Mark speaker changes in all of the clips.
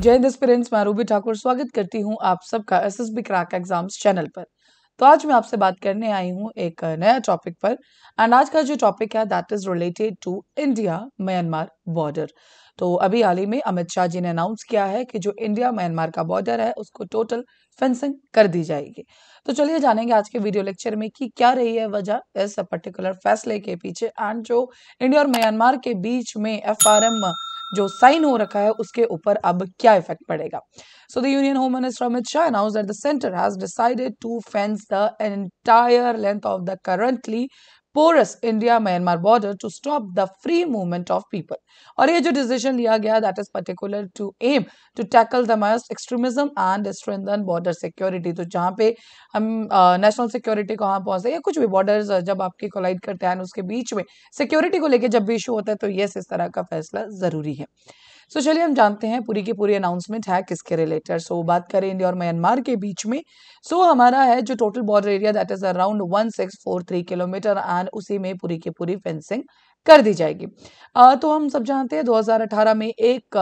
Speaker 1: जय हिंद स्पिरेंट्स मैं रूबी ठाकुर स्वागत करती हूं आप सबका S S B crack exams channel पर तो आज मैं आपसे बात करने आई हूं एक नया टॉपिक पर एंड आज का जो टॉपिक है that is related to India Myanmar border तो अभी हाल ही में अमित शाह जी ने अनाउंस किया है कि जो इंडिया म्यांमार का बॉर्डर है उसको टोटल फेंसिंग कर दी जाएगी तो चलिए जानेंगे आज के वीडियो लेक्चर में कि क्या रही है वजह इस पर्टिकुलर फैसले के पीछे एंड जो इंडिया और म्यांमार के बीच में एफ आर जो साइन हो रखा है उसके ऊपर अब क्या इफेक्ट पड़ेगा so the union home minister Amit Shah announce that the centre has decided to fence the entire length of the currently porous India Myanmar border to stop the free movement of people और ये जो decision लिया गया that is particular to aim to tackle the Maoist extremism and strengthen border security तो जहां पे हम national security को वहां पहुंचते या कुछ भी बॉर्डर्स जब आपके कोलाइड करते हैं उसके बीच में सिक्योरिटी को लेकर जब भी इशू होता है तो येस इस तरह का फैसला जरूरी है सो so, चलिए हम जानते हैं पूरी की पूरी अनाउंसमेंट है किसके रिलेटेड सो so, बात करें इंडिया और म्यांमार के बीच में सो so, हमारा है जो total border area that is around one six four three kilometre and उसी में पूरी की पूरी फेंसिंग कर दी जाएगी आ, तो हम सब जानते हैं 2018 में एक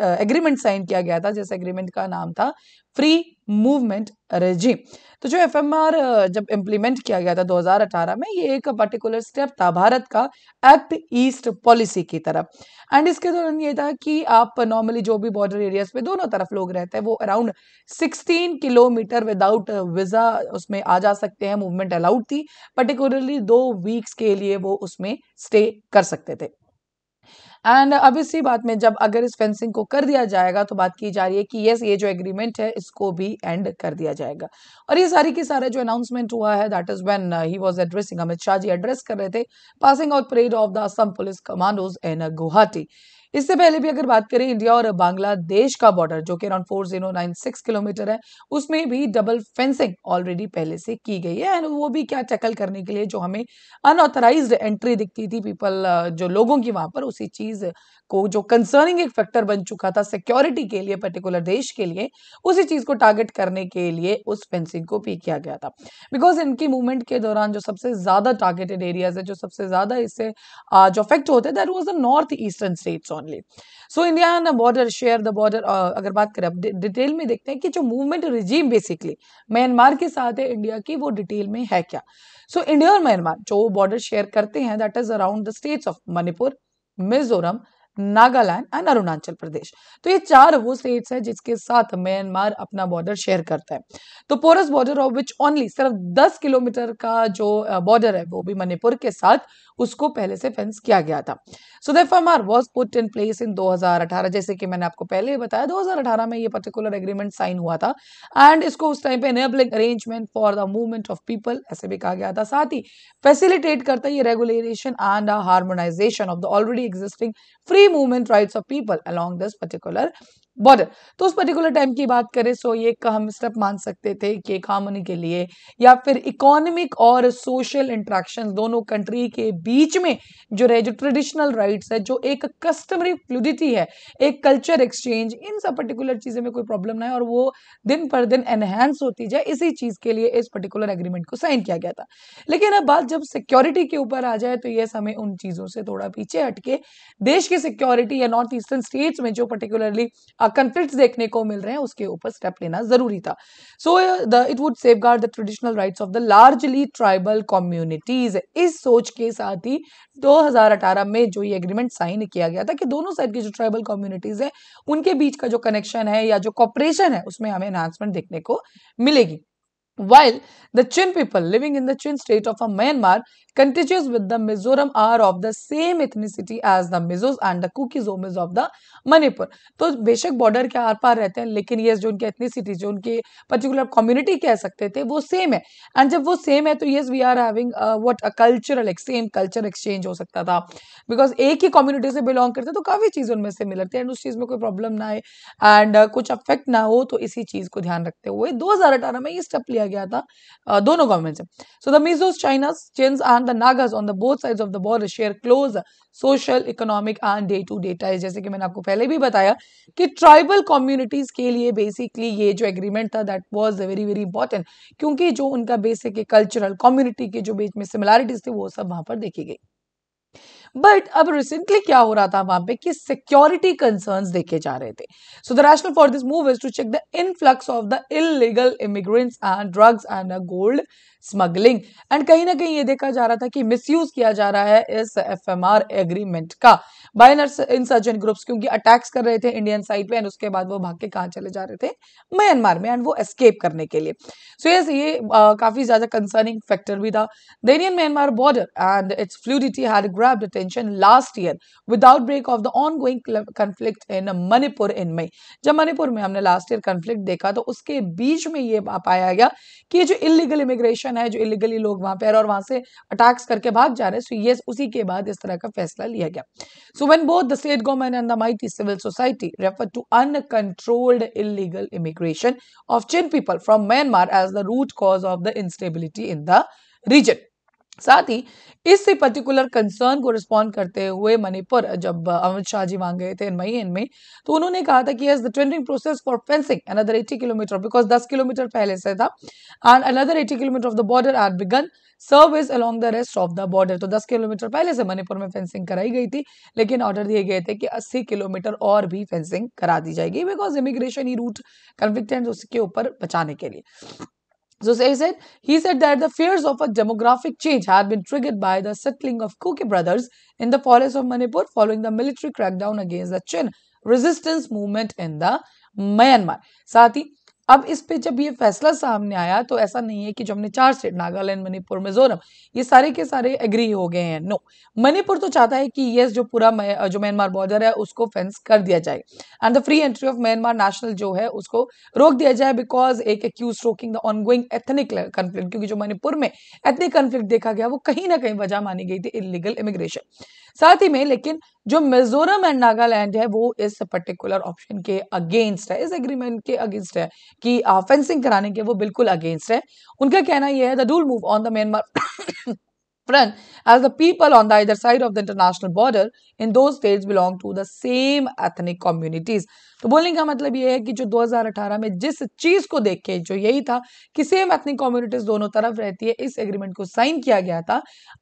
Speaker 1: एग्रीमेंट साइन किया गया था जिस एग्रीमेंट का नाम था फ्री मूवमेंट रेजिम तो जो एफ जब इम्प्लीमेंट किया गया था 2018 में ये एक पर्टिकुलर स्टेप था भारत का एक्ट ईस्ट पॉलिसी की तरफ एंड इसके दौरान ये था कि आप नॉर्मली जो भी बॉर्डर एरियाज पे दोनों तरफ लोग रहते हैं वो अराउंड 16 किलोमीटर विदाउट वीज़ा उसमें आ जा सकते हैं मूवमेंट अलाउड थी पर्टिकुलरली दो वीक्स के लिए वो उसमें स्टे कर सकते थे एंड अब इसी बात में जब अगर इस फेंसिंग को कर दिया जाएगा तो बात की जा रही है कि यस ये जो एग्रीमेंट है इसको भी एंड कर दिया जाएगा और ये सारी की सारा जो अनाउंसमेंट हुआ है that is when he was addressing Amit Shah ji address कर रहे थे passing out parade of the Assam police commandos in Guwahati इससे पहले भी अगर बात करें इंडिया और बांग्लादेश का बॉर्डर जो कि around four zero nine six kilometre है उसमें भी डबल फेंसिंग ऑलरेडी पहले से की गई है एंड वो भी क्या टैकल करने के लिए जो हमें अनऑथराइज एंट्री दिखती थी पीपल जो लोगों की वहां पर उसी चीज को जो कंसर्निंग एक फैक्टर बन चुका था सिक्योरिटी के लिए पर्टिकुलर देश के लिए उसी चीज को टारगेट करने के लिए उस फेंसिंग को भी किया गया था बिकॉज इनकी मूवमेंट के दौरान जो सबसे ज्यादा टारगेटेड एरियाज है जो सबसे ज्यादा इससे जो अफेक्ट होते that was the north eastern states only so India on the border share the border अगर बात करें अब डिटेल में देखते हैं कि जो मूवमेंट रिजीम बेसिकली म्यांमार के साथ है इंडिया की वो डिटेल में है क्या सो इंडिया और म्यांमार जो बॉर्डर शेयर करते हैं that is around the states of Manipur Mizoram Nagaland and Arunachal Pradesh तो ये चार वो स्टेट्स हैं जिसके साथ म्यांमार अपना बॉर्डर शेयर करता है तो porous border of which only सिर्फ 10 किलोमीटर का जो बॉर्डर है वो भी मणिपुर के साथ उसको पहले से फेंस किया गया था so the was put in place in 2018 जैसे कि मैंने आपको पहले ही बताया 2018 में ये पर्टिकुलर एग्रीमेंट साइन हुआ था एंड इसको उस टाइम पे enabling arrangement for the movement of people ऐसे भी कहा गया था साथ ही फैसिलिटेट करता ये regulation and harmonisation of the already existing free movement right of people along this particular border तो उस पर्टिकुलर टाइम की बात करें सो ये एक हम स्टेप मान सकते थे कि एक हार्मोनी के लिए या फिर इकोनॉमिक और सोशल इंट्रैक्शन दोनों कंट्री के बीच में जो रहे जो ट्रेडिशनल राइट्स है जो एक कस्टमरी फ्लूडिटी है एक कल्चर एक्सचेंज इन सब पर्टिकुलर चीज़ें में कोई प्रॉब्लम ना है और वो दिन पर दिन एनहेंस होती जाए इसी चीज़ के लिए इस पर्टिकुलर एग्रीमेंट को साइन किया गया था लेकिन अब बात जब सिक्योरिटी के ऊपर आ जाए तो यस हमें उन चीज़ों से थोड़ा पीछे हटके देश की सिक्योरिटी या नॉर्थ ईस्टर्न स्टेट्स में जो पर्टिकुलरली कंफ्लिक्ट देखने को मिल रहे हैं उसके ऊपर स्टेप लेना जरूरी था so the it would safe the traditional rights of the largely tribal communities इस सोच के साथ थी 2018 में जो ये एग्रीमेंट साइन किया गया था कि दोनों साइड की जो ट्राइबल कम्युनिटीज़ है उनके बीच का जो कनेक्शन है या जो कॉपरेशन है उसमें हमें एनहांसमेंट देखने को मिलेगी While the Chin people living in the Chin state of Myanmar contiguous with the Mizoram are of the same ethnicity as the Mizos and the Kukizomis of the Manipur. तो बेशक border के are पार रहते हैं लेकिन ये जो उनकी ethnicity जो उनकी पर्टिकुलर कम्युनिटी कह सकते थे वो सेम है एंड जब वो सेम है तो yes we are having what a cultural same culture exchange हो सकता था बिकॉज एक ही कम्युनिटी से बिलोंग करते तो काफ़ी चीज़ उनमें सिमिलर थी एंड उस चीज़ में कोई प्रॉब्लम ना आए एंड uh, कुछ अफेक्ट ना हो तो इसी चीज़ को ध्यान रखते हुए दो में ये स्टेप लिया किया गया था दोनों गवर्नमेंट से so the Mizos Chinas Chins and the Nagas on the both sides of the border share close social economic and day to day ties जैसे कि मैंने आपको पहले भी बताया कि ट्राइबल कम्युनिटीज के लिए बेसिकली ये जो एग्रीमेंट था that was very very important क्योंकि जो उनका बेसिक कल्चरल कम्युनिटी के जो बीच में सिमिलैरिटीज थी वो सब वहां पर देखी गई बट अब रिसेंटली क्या हो रहा था वहां पे कि सिक्योरिटी कंसर्न्स देखे जा रहे थे so the rationale for this move is to check the influx of the illegal immigrants and drugs and a gold smuggling and कहीं ना कहीं ये देखा जा रहा था कि मिसयूज किया जा रहा है इस एफ एग्रीमेंट का बाय इंसर्जेंट ग्रुप्स क्योंकि अटैक्स कर रहे थे इंडियन साइड पे एंड उसके बाद वो भाग के कहाँ चले जा रहे थे म्यांमार में एंड वो एस्केप करने के लिए सो so, यस yes, ये आ, काफी ज्यादा कंसर्निंग फैक्टर भी था the Indian Myanmar border and its fluidity had grabbed attention last year without break of the ongoing conflict in Manipur in May जब मणिपुर में हमने लास्ट ईयर कन्फ्लिक्ट देखा तो उसके बीच में ये पाया गया कि ये जो इलीगल इमिग्रेशन है जो इलीगली लोग वहां पर और वहां से अटैक्स करके भाग जा रहे हैं सो यस उसी के बाद इस तरह का फैसला लिया गया So, when both the state government and the mighty civil society refer to uncontrolled illegal immigration of Chin people from Myanmar as the root cause of the instability in the region. साथ ही इस particular concern को respond करते हुए मणिपुर जब अमित शाह जी वहां गए थे इन मई इन में तो उन्होंने कहा था कि as the trending process for fencing another 80 kilometre because 10 kilometre पहले से था and another 80 kilometre of the border are begin service along the rest of the border तो 10 किलोमीटर पहले से मणिपुर में फेंसिंग कराई गई थी लेकिन ऑर्डर दिए गए थे कि 80 किलोमीटर और भी फेंसिंग करा दी जाएगी बिकॉज इमिग्रेशन ही रूट कन्विक्टेंट उसके ऊपर बचाने के लिए So he said, he said that the fears of a demographic change had been triggered by the settling of Kuki brothers in the forest of Manipur following the military crackdown against the Chin resistance movement in the Myanmar. साथ अब इस पे जब ये फैसला सामने आया तो ऐसा नहीं है कि जो हमने चार स्टेट नागालैंड मणिपुर मिजोरम ये सारे के सारे एग्री हो गए हैं नो मणिपुर तो चाहता है कि यस जो पूरा जो म्यांमार बॉर्डर है उसको फेंस कर दिया जाए and the free entry of Myanmar national जो है उसको रोक दिया जाए बिकॉज एक accuse rocking the ongoing ethnic conflict क्योंकि जो मणिपुर में एथनिक कन्फ्लिक्ट देखा गया वो कहीं ना कहीं वजह मानी गई थी इलीगल इमिग्रेशन साथ ही में लेकिन जो मिजोरम एंड नागालैंड है वो इस पर्टिकुलर ऑप्शन के अगेंस्ट है इस एग्रीमेंट के अगेंस्ट है कि फेंसिंग कराने के वो बिल्कुल अगेंस्ट है उनका कहना यह है the dual move on the Myanmar front as the people on the इधर side of the international border in दो states belong to the same ethnic communities तो बोलने का मतलब ये है कि जो 2018 में जिस चीज को देख के जो यही था कि सेम एथनिक कम्युनिटीज दोनों तरफ रहती है इस एग्रीमेंट को साइन किया गया था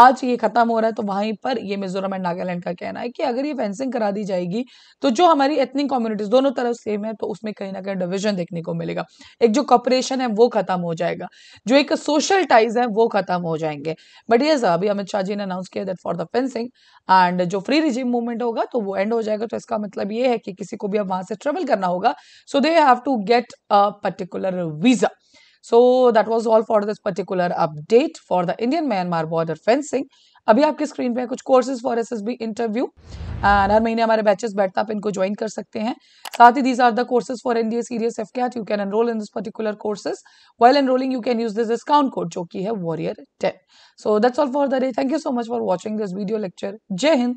Speaker 1: आज ये खत्म हो रहा है तो वहीं पर ये मिजोरम एंड नागालैंड का कहना है कि अगर ये फेंसिंग करा दी जाएगी तो जो हमारी एथनिक कम्युनिटीज दोनों तरफ सेम है तो उसमें कहीं ना कहीं डिविजन देखने को मिलेगा एक जो कॉपरेशन है वो खत्म हो जाएगा जो एक सोशल टाइज है वो खत्म हो जाएंगे बट ये अभी अमित शाह जी ने अनाउंस किया that for the fencing and जो फ्री एनर्जी मूवमेंट होगा तो वो एंड हो जाएगा तो इसका मतलब ये है कि किसी को भी अब वहां से ट्रेवल करना होगा so they have to get a particular visa so that was all for this particular update for the Indian Myanmar border fencing अभी आपके स्क्रीन पे कुछ courses for S S B interview and हर महीने हमारे batches बैठता आप इनको ज्वाइन कर सकते हैं साथ ही these are the courses for NDA series F CAT you can enrol in this particular courses well enrolling you can use this discount code जो कि है warrior ten so that's all for the day thank you so much for watching this video lecture जय हिंद